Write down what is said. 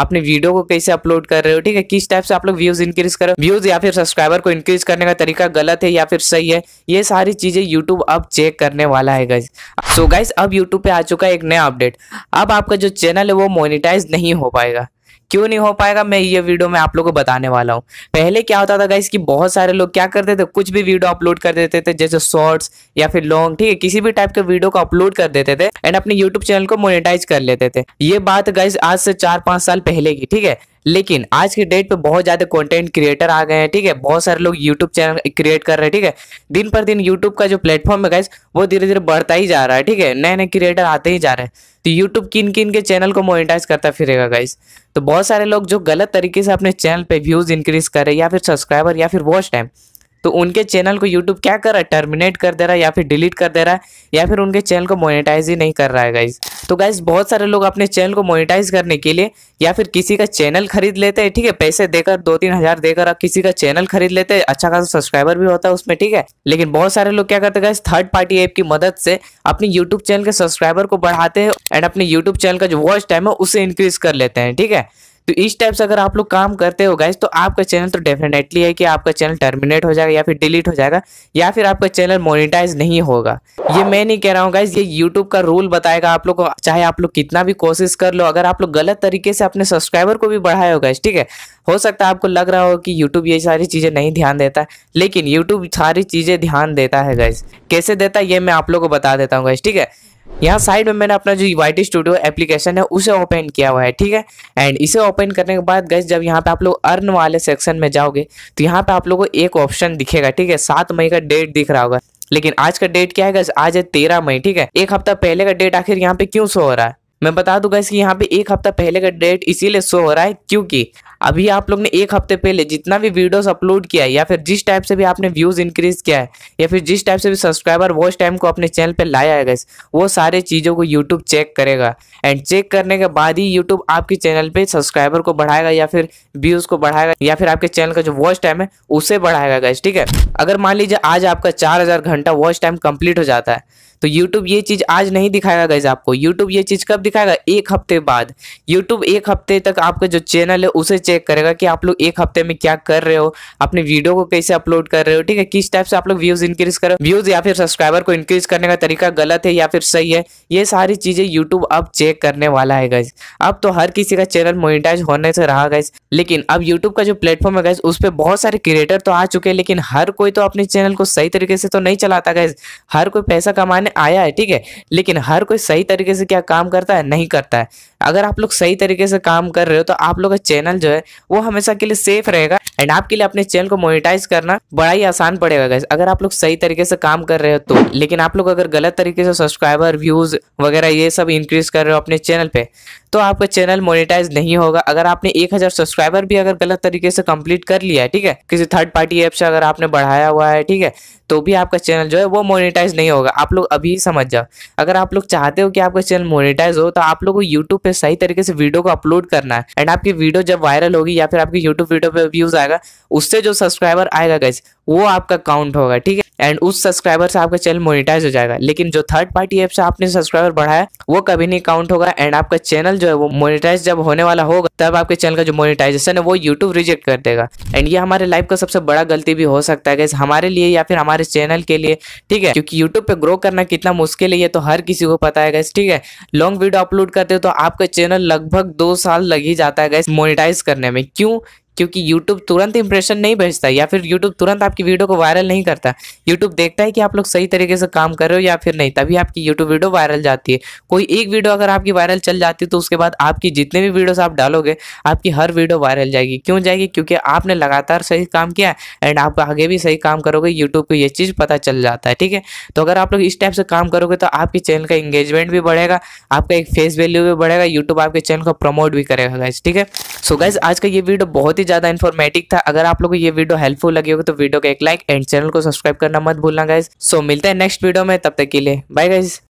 अपने वीडियो को कैसे अपलोड कर रहे हो ठीक है किस टाइप से आप लोग व्यूज इंक्रीज कर रहे हो व्यूज या फिर सब्सक्राइबर को इंक्रीज करने का तरीका गलत है या फिर सही है ये सारी चीजें यूट्यूब अब चेक करने वाला है गाइज सो गाइज अब यूट्यूब पे आ चुका है एक नया अपडेट अब आपका जो चैनल है वो मोनिटाइज नहीं हो पाएगा क्यों नहीं हो पाएगा मैं ये वीडियो में आप लोग को बताने वाला हूँ पहले क्या होता था गाइस कि बहुत सारे लोग क्या करते थे कुछ भी वीडियो अपलोड कर देते थे जैसे शॉर्ट्स या फिर लॉन्ग ठीक है किसी भी टाइप के वीडियो को अपलोड कर देते थे एंड अपने यूट्यूब चैनल को मोनिटाइज कर लेते थे ये बात गाइस आज से चार पांच साल पहले की ठीक है लेकिन आज के डेट पे बहुत ज़्यादा कंटेंट क्रिएटर आ गए हैं ठीक है बहुत सारे लोग यूट्यूब चैनल क्रिएट कर रहे हैं ठीक है दिन पर दिन यूट्यूब का जो प्लेटफॉर्म है गाइज वो धीरे धीरे बढ़ता ही जा रहा है ठीक है नए नए क्रिएटर आते ही जा रहे हैं तो यूट्यूब किन किन के चैनल को मोनिटाइज करता फिरेगा गाइज तो बहुत सारे लोग जो गलत तरीके से अपने चैनल पर व्यूज़ इंक्रीज कर रहे या फिर सब्सक्राइबर या फिर वॉच टाइम तो उनके चैनल को यूट्यूब क्या कर रहा है टर्मिनेट कर दे रहा है या फिर डिलीट कर दे रहा है या फिर उनके चैनल को मोनेटाइज ही नहीं कर रहा है गाइज तो गाइज बहुत सारे लोग अपने चैनल को मोनेटाइज करने के लिए या फिर किसी का चैनल खरीद लेते हैं ठीक है पैसे देकर दो तीन हज़ार देकर आप किसी का चैनल खरीद लेते हैं अच्छा खासा सब्सक्राइबर भी होता है उसमें ठीक है लेकिन बहुत सारे लोग क्या करते हैं गाइज थर्ड पार्टी ऐप की मदद से अपने यूट्यूब चैनल के सब्सक्राइबर को बढ़ाते हैं एंड अपने यूट्यूब चैनल का जो वॉच टाइम है उसे इंक्रीज कर लेते हैं ठीक है तो इस टाइप से अगर आप लोग काम करते हो गाइज तो आपका चैनल तो डेफिनेटली है कि आपका चैनल टर्मिनेट हो जाएगा या फिर डिलीट हो जाएगा या फिर आपका चैनल मोनिटाइज नहीं होगा ये मैं नहीं कह रहा हूँ गाइज ये यूट्यूब का रूल बताएगा आप लोग को चाहे आप लोग कितना भी कोशिश कर लो अगर आप लोग गलत तरीके से अपने सब्सक्राइबर को भी बढ़ाए हो गाइज ठीक है हो सकता है आपको लग रहा हो कि यूट्यूब ये सारी चीज़ें नहीं ध्यान देता है लेकिन यूट्यूब सारी चीज़ें ध्यान देता है गाइज कैसे देता है ये मैं आप लोग को बता देता हूँ गाइज ठीक है यहाँ साइड में मैंने अपना जो वाई स्टूडियो एप्लीकेशन है उसे ओपन किया हुआ है ठीक है एंड इसे ओपन करने के बाद गैस जब यहाँ पे आप लोग अर्न वाले सेक्शन में जाओगे तो यहाँ पे आप लोगों को एक ऑप्शन दिखेगा ठीक है सात मई का डेट दिख रहा होगा लेकिन आज का डेट क्या है गैस आज है तेरह मई ठीक है एक हफ्ता पहले का डेट आखिर यहाँ पे क्यों शो हो रहा है मैं बता दूंगा इसकी यहाँ पे एक हफ्ता पहले का डेट इसीलिए शो हो रहा है क्योंकि अभी आप लोग ने एक हफ्ते पहले जितना भी वीडियोस अपलोड किया है या फिर जिस टाइप से भी आपने व्यूज इंक्रीज किया है या फिर जिस टाइप से भी सब्सक्राइबर वो टाइम को अपने चैनल पे लाया है गैस वो सारे चीज़ों को यूट्यूब चेक करेगा एंड चेक करने के बाद ही यूट्यूब आपके चैनल पे सब्सक्राइबर को बढ़ाएगा या फिर व्यूज को बढ़ाएगा या फिर आपके चैनल का जो वॉच टाइम है उसे बढ़ाएगा गैस ठीक है अगर मान लीजिए आज आपका चार घंटा वॉच टाइम कम्प्लीट हो जाता है तो यूट्यूब ये चीज़ आज नहीं दिखाएगा गैस आपको यूट्यूब ये चीज़ कब दिखाएगा एक हफ्ते बाद यूट्यूब एक हफ्ते तक आपका जो चैनल है उसे चेक करेगा कि आप लोग एक हफ्ते में क्या कर रहे हो अपने वीडियो को कैसे अपलोड कर रहे हो ठीक है किस टाइप से आप लोग व्यूज इंक्रीज करो व्यूज या फिर सब्सक्राइबर को इंक्रीज करने का तरीका गलत है या फिर सही है ये सारी चीजें यूट्यूब अब चेक करने वाला है गाइज अब तो हर किसी का चैनल मोनिटाइज होने से रहा गाइज लेकिन अब यूट्यूब का जो प्लेटफॉर्म है गाइज उस पर बहुत सारे क्रिएटर तो आ चुके हैं लेकिन हर कोई तो अपने चैनल को सही तरीके से तो नहीं चलाता गाइज हर कोई पैसा कमाने आया है ठीक है लेकिन हर कोई सही तरीके से क्या काम करता है है नहीं करता है अगर आप लोग सही तरीके से काम कर रहे हो तो आप लोग का चैनल जो है वो हमेशा के लिए सेफ रहेगा एंड आपके लिए अपने चैनल को मोनिटाइज करना बड़ा ही आसान पड़ेगा गैस अगर आप लोग सही तरीके से काम कर रहे हो तो लेकिन आप लोग अगर गलत तरीके से सब्सक्राइबर व्यूज वगैरह ये सब इंक्रीज कर रहे हो अपने चैनल पे तो आपका चैनल मोनिटाइज नहीं होगा अगर आपने एक हजार सब्सक्राइबर भी अगर गलत तरीके से कंप्लीट कर लिया है ठीक है किसी थर्ड पार्टी ऐप से अगर आपने बढ़ाया हुआ है ठीक है तो भी आपका चैनल जो है वो मोनिटाइज नहीं होगा आप लोग अभी समझ जाओ अगर आप लोग चाहते हो कि आपका चैनल मोनिटाइज हो तो आप लोग को यूट्यूब पे सही तरीके से वीडियो को अपलोड करना है एंड आपकी वीडियो जब वायरल होगी या फिर आपकी यूट्यूब वीडियो पे व्यूज आएगा उससे जो सब्सक्राइबर आएगा गैस वो आपका काउंट होगा ठीक है एंड उस सब्सक्राइबर से आपका चैनल मोनिटाइज हो जाएगा लेकिन जो थर्ड पार्टी ऐप से आपने सब्सक्राइबर बढ़ाया वो कभी नहीं काउंट होगा एंड आपका चैनल जो है वो मोनिटाइज जब होने वाला होगा तब आपके चैनल का जो मोनिटाइजेशन है वो यूट्यूब रिजेक्ट कर देगा एंड ये हमारे लाइफ का सबसे बड़ा गलती भी हो सकता है हमारे लिए या फिर हमारे चैनल के लिए ठीक है क्योंकि यूट्यूब पे ग्रो करना कितना मुश्किल है ये तो हर किसी को पता है ठीक है लॉन्ग वीडियो अपलोड करते हो तो आपका चैनल लगभग दो साल लग ही जाता है मोनिटाइज करने में क्यों क्योंकि YouTube तुरंत इंप्रेशन नहीं भेजता या फिर YouTube तुरंत आपकी वीडियो को वायरल नहीं करता YouTube देखता है कि आप लोग सही तरीके से काम कर रहे हो या फिर नहीं तभी आपकी YouTube वीडियो वायरल जाती है कोई एक वीडियो अगर आपकी वायरल चल जाती है तो उसके बाद आपकी जितने भी वीडियोस आप डालोगे आपकी हर वीडियो वायरल जाएगी क्यों जाएगी क्योंकि आपने लगातार सही काम किया एंड आप आगे भी सही काम करोगे यूट्यूब को ये चीज़ पता चल जाता है ठीक है तो अगर आप लोग इस टाइप से काम करोगे तो आपके चैनल का इंगेजमेंट भी बढ़ेगा आपका एक फेस वैल्यू भी बढ़ेगा यूट्यूब आपके चैनल को प्रमोट भी करेगा गाइज ठीक है सो गाइज आज का ये वीडियो बहुत ही ही ज़्यादा इन्फॉर्मेटिव था अगर आप लोग को ये वीडियो हेल्पफुल लगी होगी तो वीडियो को एक लाइक एंड चैनल को सब्सक्राइब करना मत भूलना गाइज सो मिलते हैं नेक्स्ट वीडियो में तब तक के लिए बाय गाइज